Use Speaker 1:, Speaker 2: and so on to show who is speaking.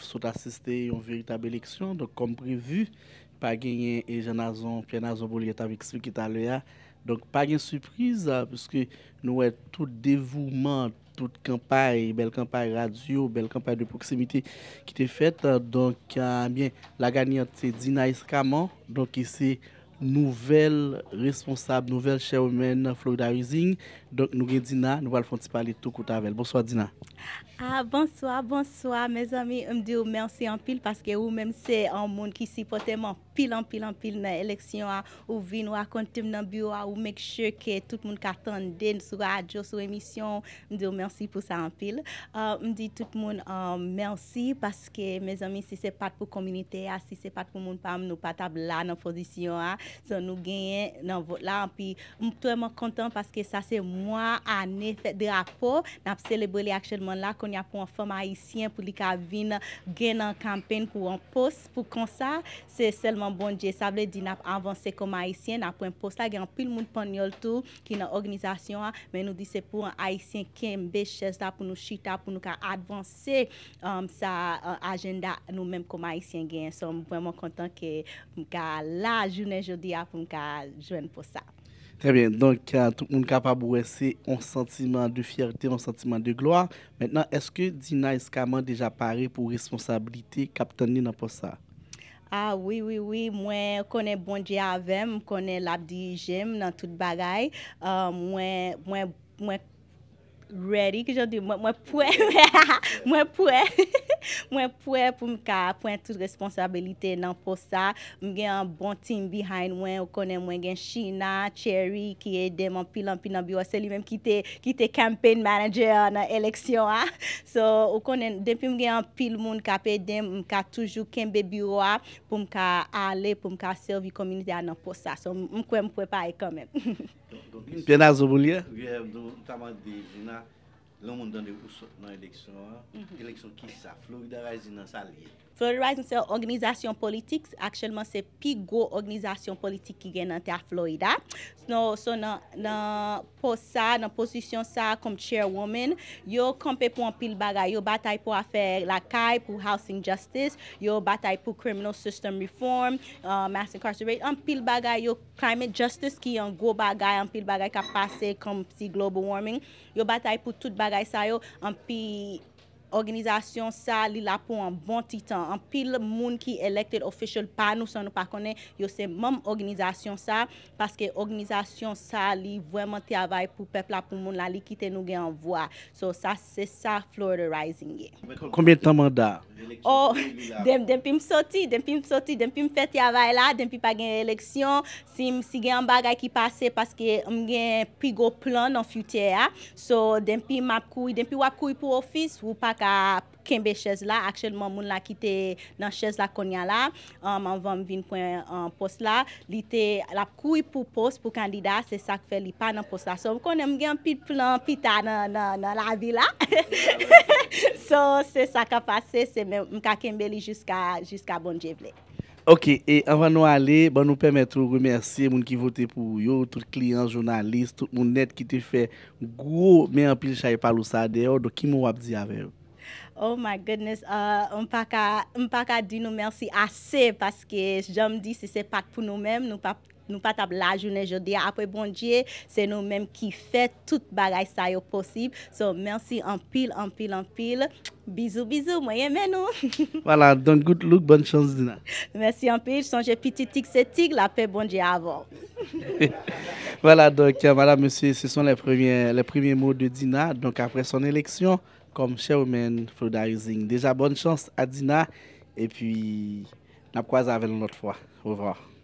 Speaker 1: sont assistés à une véritable élection. Donc, comme prévu, pas et Donc, pas de surprise, hein, puisque nous avons tout dévouement, toute campagne, belle campagne radio, belle campagne de proximité qui était faite. Donc, euh, bien, la gagnante, c'est Dina Escamon. Donc, ici nouvel responsable, nouvel chèr ou men Florida Rising. Donk nou gen Dina, nou val fonsipalitou koutavel. Bonsoit Dina.
Speaker 2: Bonsoit, ah, bonsoit. Me zami, m di ou mersi an pil paske ou m mse an moun ki si potèman pil an pil an pil nan eleksyon an, ou vi nou akontem nan biyo an, ou mek chè ke tout moun katan den sou adjo sou emisyon. M di ou mersi pou sa an pil. M di tout moun an mersi paske me zami si se pat pou kominite an, si se pat pou moun pa m nou patab la nan posisyon an, Son nou genyen nan vot la Mpou mpou mwen kontan Paske sa se mwane ane fet drapo Nap selebri akselman la Kon ya pou an fom Aisyen Pou li ka vin gen nan kampen pou an pos Pou konsa se selman bon diye Sable di nap avanse kom Aisyen Nap pou an pos la gen an pil moun pan nyo l tou Ki nan organizasyon a Men nou di se pou an Aisyen kem Bechez la pou nou chita pou nou ka avanse um, Sa uh, agenda nou menm Kom Aisyen gen Son mpou mwen mwen kontan Mpou mwen ka la jounen je di ap mwen ka jwen pou sa.
Speaker 1: Trè bien, donk, mwen ka pa pou wese on sentimen de fiyarté, on sentimen de gloa. Mwen nan, eske dina eskaman deja pare pou responsabilite kapteni nan pou sa?
Speaker 2: Ah, wè, wè, wè, mwen konen bon di avèm, konen labdi jem nan tout bagay, euh, mwen, mwen, mwen Mwen pwe pou mwen ka apwen tout responsabilite nan pou sa. Mwen gen yon bon team behind wè. Mwen gen Shina, Cherry ki edem an pil an pil nan biwa. Se li menm ki te campaign manager nan eleksyon. So, mwen gen an pil moun ka apen dem, mwen ka toujou kembe biwa pou mwen ka ale, pou mwen ka serve yon kominite nan pou sa. So, mwen kwen mwen pwe paye kanmen. Don.
Speaker 1: Penazulha. É, do, tamanho Tamandigna loun moun dan de ou sot nan eleksyon a, mhm. eleksyon ki sa, Florida Rising nan sa liye.
Speaker 2: Florida Rising se organizasyon politik, akselman se pi go organizasyon politik ki gen nan te a Florida. So nan posisyon sa kom chairwoman, yo kompe pou an pil bagay, yo batay pou afer lakay pou housing justice, yo batay pou criminal system reform, uh, mass incarceration, an pil bagay yo climate justice ki an go bagay, an pil bagay ka pase kom si global warming, yo batay pou tout bagay, gay sayo, pi... organizasyon sa li la pou an bon titan. An pil moun ki elekte ofisyon pa nou san nou pa kone, yo se moun organizasyon sa, paske organizasyon sa li vwèman te avay pou pepl la pou moun la li kite nou gen an vwa. So sa se sa Florida Rising gen.
Speaker 1: Konbyen tan manda?
Speaker 2: Oh, dem pi m soti, dem pi m soti, dem pi m fet te avay la, dem pi pa gen eleksyon, si gen an bagay ki pase, paske m gen pi go plan an fute ya. So dem pi map koui, dem pi wap koui pou ofis, wou pa ka kembe chez la, akselman moun la ki te nan chez la konya la anvan vin pou en post la li te la kouy pou post pou kandida, se sak fe li pa nan post la sou konen mwen gen anpit plan anpit ta nan la vi la sou se sak a pase se mwen ka kembe li jiska jiska bon jevle
Speaker 1: ok, e anvan nou ale, ban nou pemet moun ki vote pou yo, tout klien jounalist, tout moun net ki te fe gwo men anpil chaye palousa deyo, do ki moun wap diya veyo
Speaker 2: Oh my goodness, ne euh, on pas dire nous merci assez parce que j'aime que si c'est pas pour nous-mêmes, nous pas nous pas table la journée aujourd'hui après bon Dieu c'est nous mêmes qui fait toute bagaille ça possible so merci en pile en pile en pile bisous bisous moi même, nous
Speaker 1: voilà donc good luck, bonne chance Dina
Speaker 2: merci en pile songe petit tic c'est tic la paix bon Dieu avant
Speaker 1: voilà donc madame euh, monsieur ce sont les premiers les premiers mots de Dina donc après son élection comme Sherman, Rising. Déjà, bonne chance à Dina. Et puis, n'a croisé avec une autre fois. Au revoir.